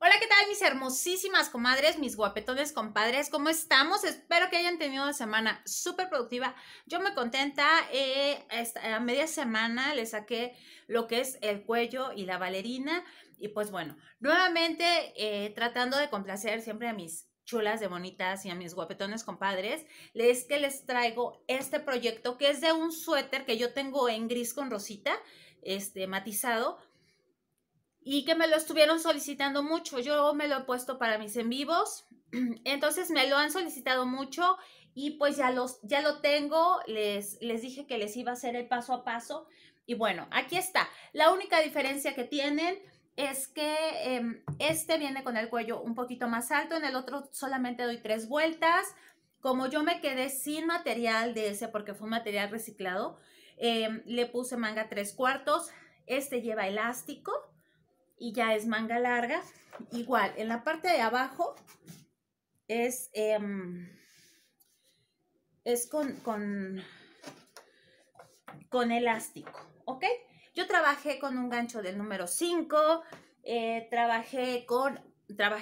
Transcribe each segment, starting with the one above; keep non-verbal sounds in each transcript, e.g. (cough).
Hola, ¿qué tal mis hermosísimas comadres, mis guapetones compadres? ¿Cómo estamos? Espero que hayan tenido una semana súper productiva. Yo me contenta, eh, a media semana le saqué lo que es el cuello y la valerina Y pues bueno, nuevamente eh, tratando de complacer siempre a mis chulas de bonitas y a mis guapetones compadres, les que les traigo este proyecto que es de un suéter que yo tengo en gris con rosita, este matizado, y que me lo estuvieron solicitando mucho. Yo me lo he puesto para mis en vivos, (clears throat) entonces me lo han solicitado mucho y pues ya, los, ya lo tengo, les, les dije que les iba a hacer el paso a paso y bueno, aquí está. La única diferencia que tienen es que em, este viene con el cuello un poquito más alto, en el otro solamente doy tres vueltas. Como yo me quedé sin material de ese porque fue un material reciclado, em, le puse manga tres cuartos. Este lleva elástico y ya es manga larga. Igual, en la parte de abajo es, em, es con, con, elástico, ¿ok? Yo trabajé con un gancho del número 5, eh, trabajé con...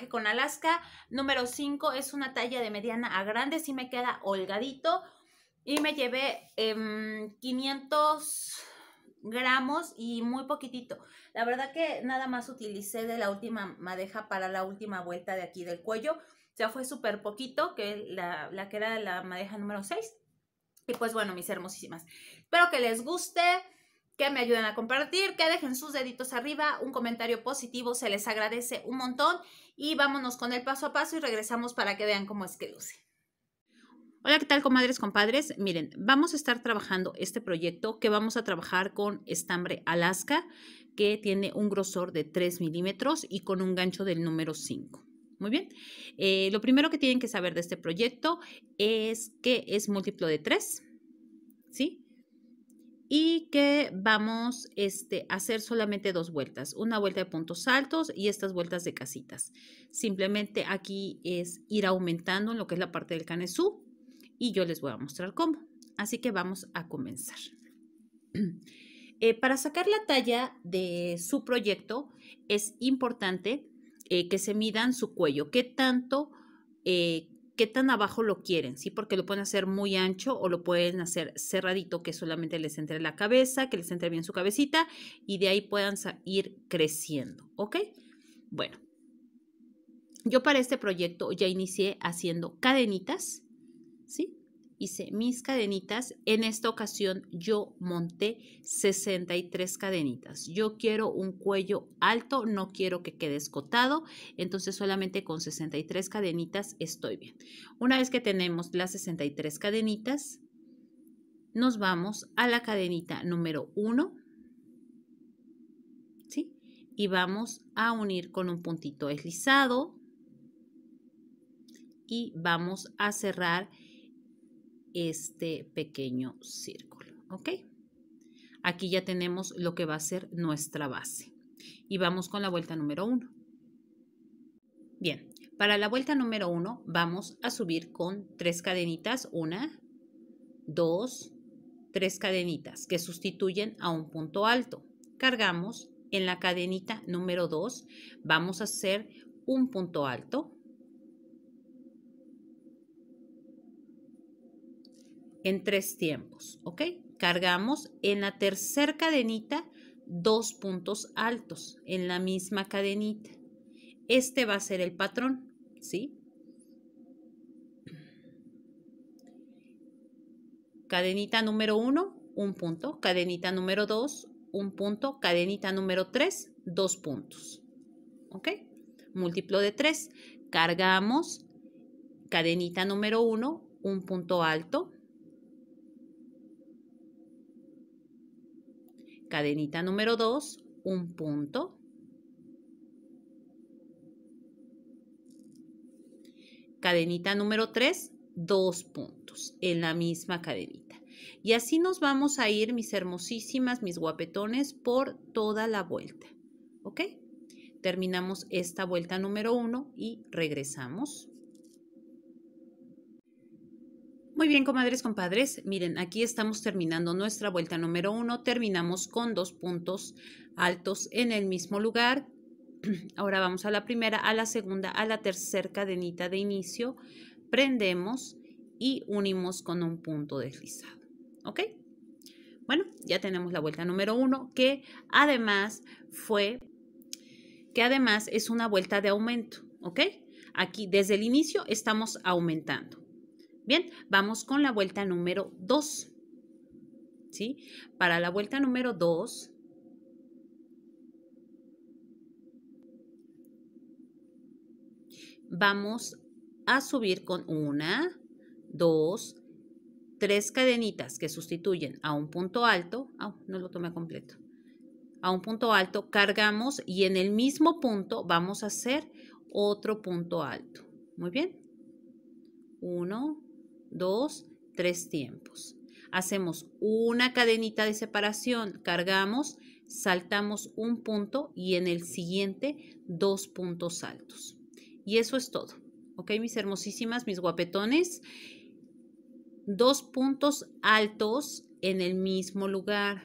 con Alaska, número 5 es una talla de mediana a grande, sí me queda holgadito. Y me llevé 500, em, gramos y muy poquitito. La verdad que nada más utilicé de la última madeja para la última vuelta de aquí del cuello. O sea, fue súper poquito, que la, que era la madeja número 6. Y pues bueno, mis hermosísimas. Espero que les guste que me ayuden a compartir, que dejen sus deditos arriba, un comentario positivo, se les agradece un montón y vámonos con el paso a paso y regresamos para que vean cómo es que luce. Hola, ¿qué tal, comadres, compadres? Miren, vamos a estar trabajando este proyecto que vamos a trabajar con estambre Alaska, que tiene un grosor de 3 milímetros y con un gancho del número 5. Muy bien. Eh, lo primero que tienen que saber de este proyecto es que es múltiplo de 3, ¿sí? y que vamos este, a hacer solamente dos vueltas, una vuelta de puntos altos y estas vueltas de casitas. Simplemente aquí es ir aumentando en lo que es la parte del canesú y yo les voy a mostrar cómo. Así que vamos a comenzar. (clears throat) Eh, para sacar la talla de su proyecto es importante eh, que se midan su cuello, qué tanto, eh, qué tan abajo lo quieren, ¿sí? Porque lo pueden hacer muy ancho o lo pueden hacer cerradito, que solamente les entre la cabeza, que les entre bien su cabecita y de ahí puedan ir creciendo, ¿ok? Bueno, yo para este proyecto ya inicié haciendo cadenitas Hice mis cadenitas. En esta ocasión yo monté 63 cadenitas. Yo quiero un cuello alto, no quiero que quede escotado, entonces solamente con 63 cadenitas estoy bien. Una vez que tenemos las 63 cadenitas, nos vamos a la cadenita número 1, ¿sí? Y vamos a unir con un puntito deslizado y vamos a cerrar este pequeño círculo. ¿Ok? Aquí ya tenemos lo que va a ser nuestra base. Y vamos con la vuelta número 1. Bien, para la vuelta número 1 vamos a subir con tres cadenitas. Una, dos, tres cadenitas que sustituyen a un punto alto. Cargamos en la cadenita número 2. Vamos a hacer un punto alto en tres tiempos, ¿ok? Cargamos en la tercera cadenita dos puntos altos en la misma cadenita. Este va a ser el patrón, ¿sí? Cadenita número uno un punto. Cadenita número dos un punto. Cadenita número tres dos puntos. ¿Ok? Múltiplo de tres Cargamos cadenita número 1, un punto alto cadenita número 2, un punto. Cadenita número 3, dos puntos en la misma cadenita. Y así nos vamos a ir, mis hermosísimas, mis guapetones, por toda la vuelta. ¿Ok? Terminamos esta vuelta número 1 y regresamos. Muy bien, comadres, compadres. Miren, aquí estamos terminando nuestra vuelta número uno. Terminamos con dos puntos altos en el mismo lugar. (clears throat) Ahora vamos a la primera, a la segunda, a la tercera cadenita de inicio. Prendemos y unimos con un punto deslizado. ¿Ok? Bueno, ya tenemos la vuelta número uno, que además fue, que además es una vuelta de aumento. ¿Ok? Aquí desde el inicio estamos aumentando. Bien, vamos con la vuelta número 2. ¿Sí? Para la vuelta número 2, vamos a subir con una, dos, tres cadenitas que sustituyen a un punto alto. Ah, no lo tomé completo. A un punto alto cargamos y en el mismo punto vamos a hacer otro punto alto. Muy bien. Uno, dos, tres tiempos. Hacemos una cadenita de separación, cargamos, saltamos un punto y en el siguiente dos puntos altos. Y eso es todo. ¿Ok? Mis hermosísimas, mis guapetones. Dos puntos altos en el mismo lugar.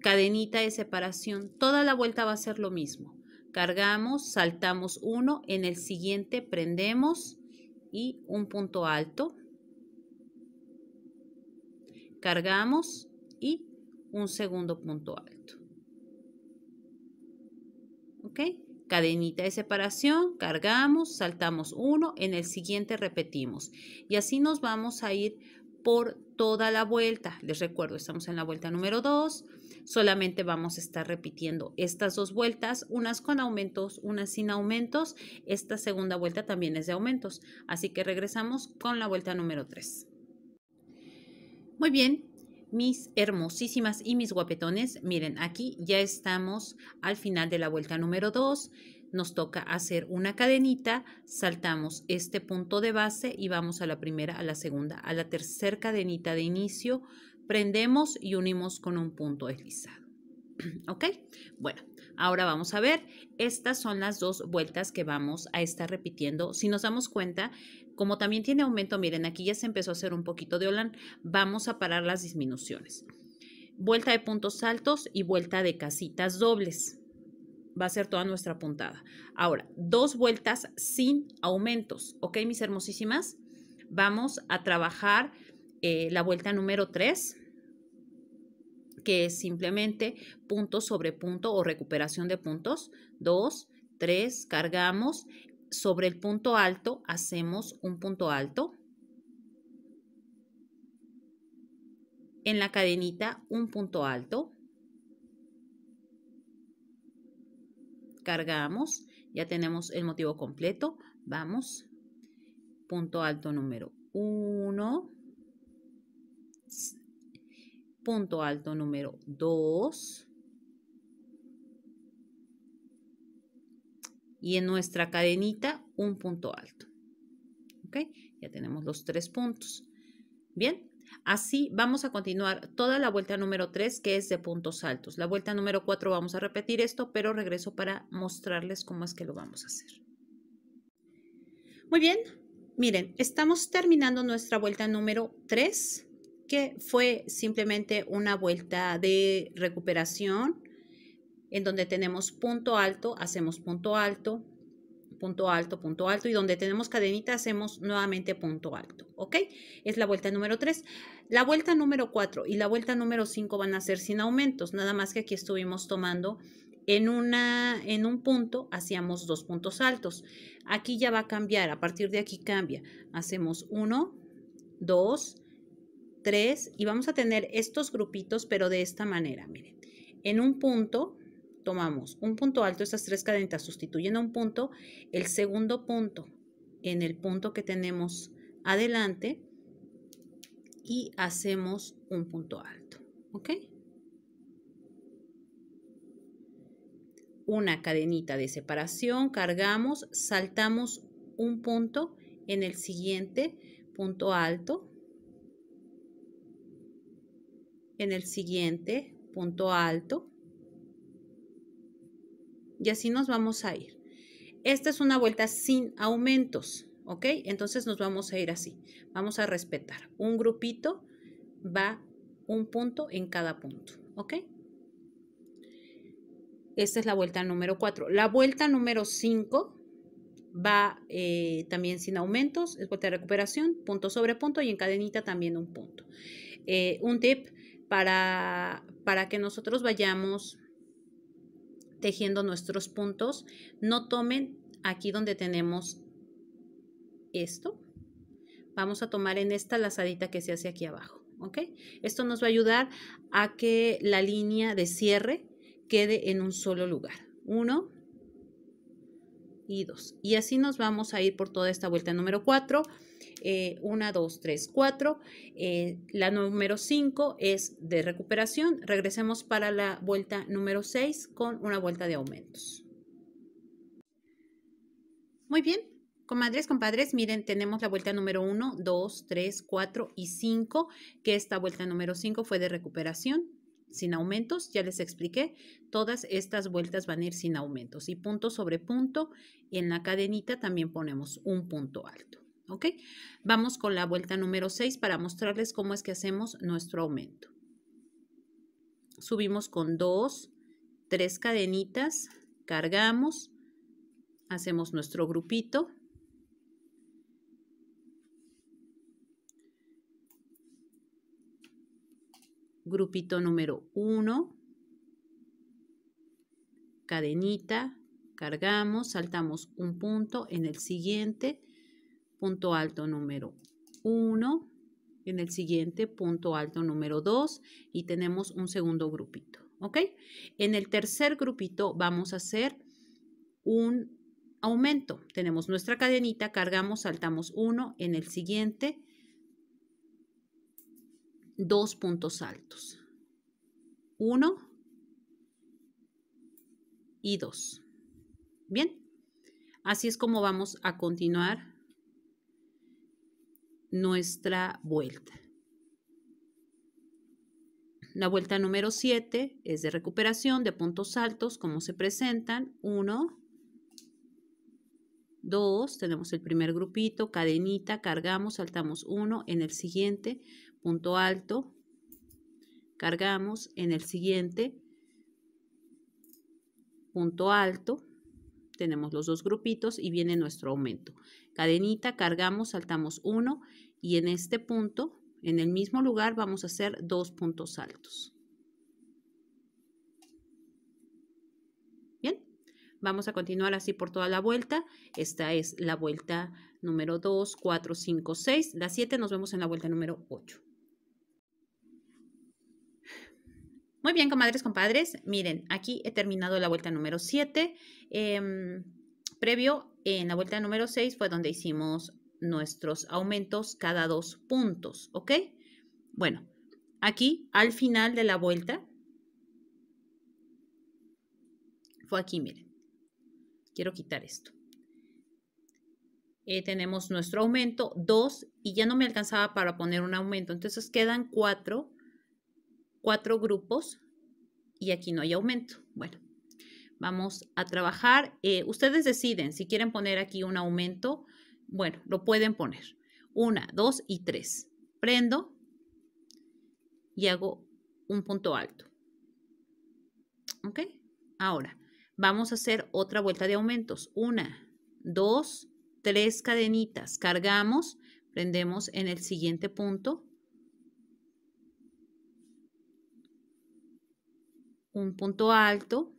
Cadenita de separación. Toda la vuelta va a ser lo mismo. Cargamos, saltamos uno, en el siguiente prendemos y un punto alto. Cargamos y un segundo punto alto. ¿Ok? Cadenita de separación, cargamos, saltamos uno, en el siguiente repetimos. Y así nos vamos a ir por toda la vuelta. Les recuerdo, estamos en la vuelta número 2 solamente vamos a estar repitiendo estas dos vueltas, unas con aumentos, unas sin aumentos. Esta segunda vuelta también es de aumentos, así que regresamos con la vuelta número 3. Muy bien, mis hermosísimas y mis guapetones, miren, aquí ya estamos al final de la vuelta número 2 nos toca hacer una cadenita, saltamos este punto de base y vamos a la primera, a la segunda, a la tercera cadenita de inicio, prendemos y unimos con un punto deslizado. (clears throat) ¿Ok? Bueno, ahora vamos a ver. Estas son las dos vueltas que vamos a estar repitiendo. Si nos damos cuenta, como también tiene aumento, miren, aquí ya se empezó a hacer un poquito de Olan, vamos a parar las disminuciones. Vuelta de puntos altos y vuelta de casitas dobles. Va a ser toda nuestra puntada. Ahora, dos vueltas sin aumentos. ¿Ok, mis hermosísimas? Vamos a trabajar eh, la vuelta número 3, que es simplemente punto sobre punto o recuperación de puntos. 2, 3, cargamos. Sobre el punto alto hacemos un punto alto. En la cadenita un punto alto. Cargamos. Ya tenemos el motivo completo. Vamos. Punto alto número 1 Punto alto número 2. Y en nuestra cadenita, un punto alto. ¿Ok? Ya tenemos los tres puntos. Bien, Así vamos a continuar toda la vuelta número 3 que es de puntos altos. La vuelta número 4 vamos a repetir esto, pero regreso para mostrarles cómo es que lo vamos a hacer. Muy bien, miren, estamos terminando nuestra vuelta número 3 fue simplemente una vuelta de recuperación en donde tenemos punto alto, hacemos punto alto, punto alto, punto alto y donde tenemos cadenita hacemos nuevamente punto alto, ¿ok? Es la vuelta número 3. La vuelta número 4 y la vuelta número 5 van a ser sin aumentos, nada más que aquí estuvimos tomando en, una, en un punto hacíamos dos puntos altos. Aquí ya va a cambiar, a partir de aquí cambia. Hacemos 1, 2, 3 y vamos a tener estos grupitos, pero de esta manera, miren. En un punto tomamos un punto alto, estas tres cadenas sustituyen un punto, el segundo punto en el punto que tenemos adelante y hacemos un punto alto, ¿ok? Una cadenita de separación, cargamos, saltamos un punto en el siguiente punto alto, en el siguiente punto alto. Y así nos vamos a ir. Esta es una vuelta sin aumentos, ¿ok? Entonces nos vamos a ir así. Vamos a respetar. Un grupito va un punto en cada punto, ¿ok? Esta es la vuelta número 4. La vuelta número 5 va eh, también sin aumentos, es vuelta de recuperación, punto sobre punto y en cadenita también un punto. Eh, un tip, para, para que nosotros vayamos tejiendo nuestros puntos. No tomen aquí donde tenemos esto. Vamos a tomar en esta lazadita que se hace aquí abajo, ¿ok? Esto nos va a ayudar a que la línea de cierre quede en un solo lugar. Uno, y así nos vamos a ir por toda esta vuelta número 4. 1, 2, 3, 4. La número 5 es de recuperación. Regresemos para la vuelta número 6 con una vuelta de aumentos. Muy bien, Comadres, compadres, miren, tenemos la vuelta número 1, 2, 3, 4 y 5, que esta vuelta número 5 fue de recuperación sin aumentos, ya les expliqué, todas estas vueltas van a ir sin aumentos y punto sobre punto en la cadenita también ponemos un punto alto. ¿Ok? Vamos con la vuelta número 6 para mostrarles cómo es que hacemos nuestro aumento. Subimos con 2, 3 cadenitas, cargamos, hacemos nuestro grupito, grupito número 1, cadenita, cargamos, saltamos un punto en el siguiente, punto alto número 1, en el siguiente punto alto número 2 y tenemos un segundo grupito, ¿ok? En el tercer grupito vamos a hacer un aumento. Tenemos nuestra cadenita, cargamos, saltamos uno, en el siguiente dos puntos altos. Uno y dos. Bien, así es como vamos a continuar nuestra vuelta. La vuelta número 7 es de recuperación de puntos altos, como se presentan. uno dos tenemos el primer grupito, cadenita, cargamos, saltamos uno en el siguiente punto alto, cargamos en el siguiente punto alto, tenemos los dos grupitos y viene nuestro aumento. Cadenita, cargamos, saltamos uno y en este punto, en el mismo lugar, vamos a hacer dos puntos altos. Bien, vamos a continuar así por toda la vuelta. Esta es la vuelta número 2, 4, 5, 6. La 7 nos vemos en la vuelta número 8. Muy bien, comadres, compadres. Miren, aquí he terminado la vuelta número 7. Em, previo, en la vuelta número 6 fue donde hicimos nuestros aumentos cada dos puntos, ¿ok? Bueno, aquí al final de la vuelta, fue aquí, miren. Quiero quitar esto. Eh, tenemos nuestro aumento 2 y ya no me alcanzaba para poner un aumento, entonces quedan 4 cuatro grupos y aquí no hay aumento. Bueno, vamos a trabajar. Eh, ustedes deciden si quieren poner aquí un aumento. Bueno, lo pueden poner. Una, dos y tres. Prendo y hago un punto alto. ¿Ok? Ahora, vamos a hacer otra vuelta de aumentos. Una, dos, tres cadenitas. Cargamos, prendemos en el siguiente punto un punto alto,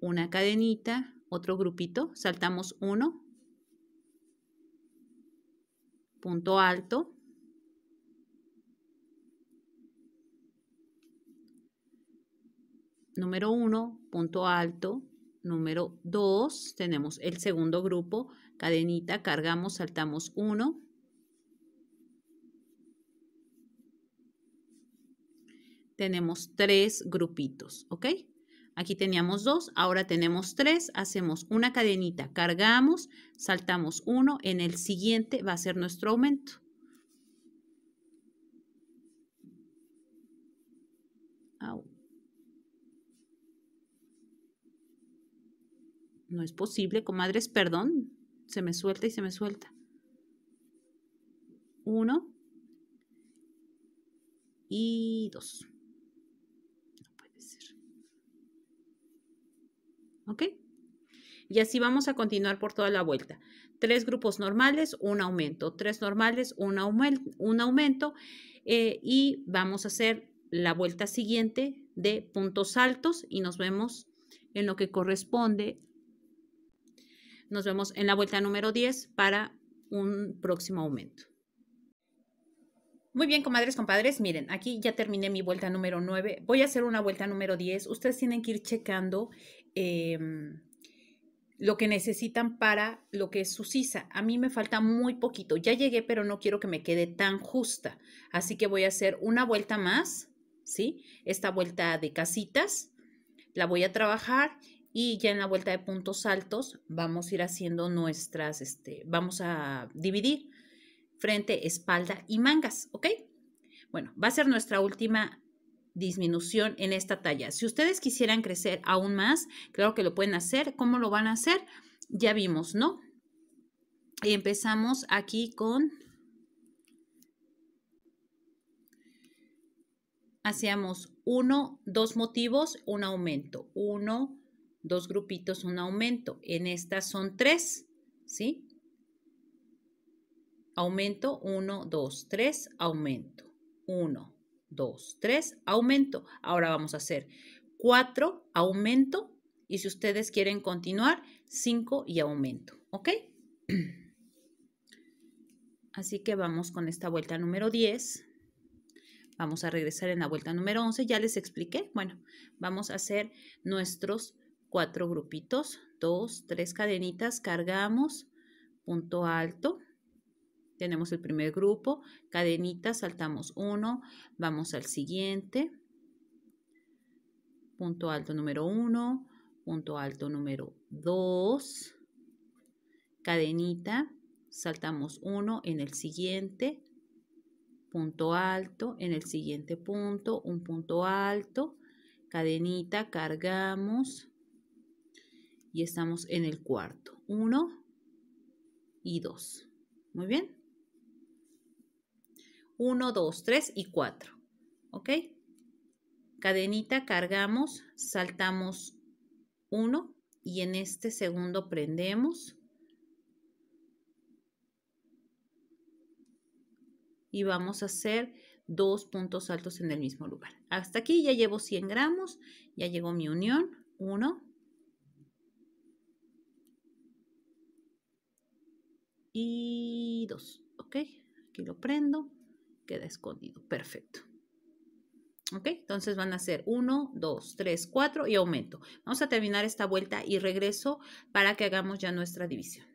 una cadenita, otro grupito, saltamos uno, punto alto, número uno, punto alto, número dos, tenemos el segundo grupo, cadenita, cargamos, saltamos uno. tenemos tres grupitos, ¿ok? Aquí teníamos dos, ahora tenemos tres, hacemos una cadenita, cargamos, saltamos uno, en el siguiente va a ser nuestro aumento. No es posible, comadres, perdón, se me suelta y se me suelta. Uno y dos. ¿Ok? Y así vamos a continuar por toda la vuelta. Tres grupos normales, un aumento. Tres normales, un, aumento. Un aumento eh, y vamos a hacer la vuelta siguiente de puntos altos y nos vemos en lo que corresponde. Nos vemos en la vuelta número 10 para un próximo aumento. Muy bien, comadres, compadres, miren, aquí ya terminé mi vuelta número 9. Voy a hacer una vuelta número 10. Ustedes tienen que ir checando Em, lo que necesitan para lo que es su sisa. A mí me falta muy poquito. Ya llegué, pero no quiero que me quede tan justa. Así que voy a hacer una vuelta más, ¿sí? Esta vuelta de casitas la voy a trabajar y ya en la vuelta de puntos altos vamos a ir haciendo nuestras, este, vamos a dividir frente, espalda y mangas, ¿ok? Bueno, va a ser nuestra última disminución en esta talla. Si ustedes quisieran crecer aún más, claro que lo pueden hacer. ¿Cómo lo van a hacer? Ya vimos, ¿no? Y empezamos aquí con... Hacíamos uno, dos motivos, un aumento. Uno, dos grupitos, un aumento. En estas son tres, ¿sí? Aumento, uno, dos, tres, aumento, uno, 2, 3, aumento. Ahora vamos a hacer 4, aumento. Y si ustedes quieren continuar, 5 y aumento. ¿Ok? (clears throat) Así que vamos con esta vuelta número 10. Vamos a regresar en la vuelta número 11. Ya les expliqué. Bueno, vamos a hacer nuestros cuatro grupitos. Dos, tres cadenitas. Cargamos. Punto alto. Tenemos el primer grupo, cadenita, saltamos uno, vamos al siguiente. Punto alto número uno, punto alto número dos, cadenita, saltamos uno en el siguiente, punto alto, en el siguiente punto, un punto alto, cadenita, cargamos y estamos en el cuarto. Uno y dos. Muy bien. 1, 2, 3 y 4. ¿Ok? Cadenita, cargamos, saltamos 1 y en este segundo prendemos. Y vamos a hacer dos puntos altos en el mismo lugar. Hasta aquí ya llevo 100 gramos, ya llegó mi unión, 1. Y 2, ¿ok? Aquí lo prendo queda escondido. Perfecto. ¿Ok? Entonces van a ser 1, 2, 3, 4 y aumento. Vamos a terminar esta vuelta y regreso para que hagamos ya nuestra división.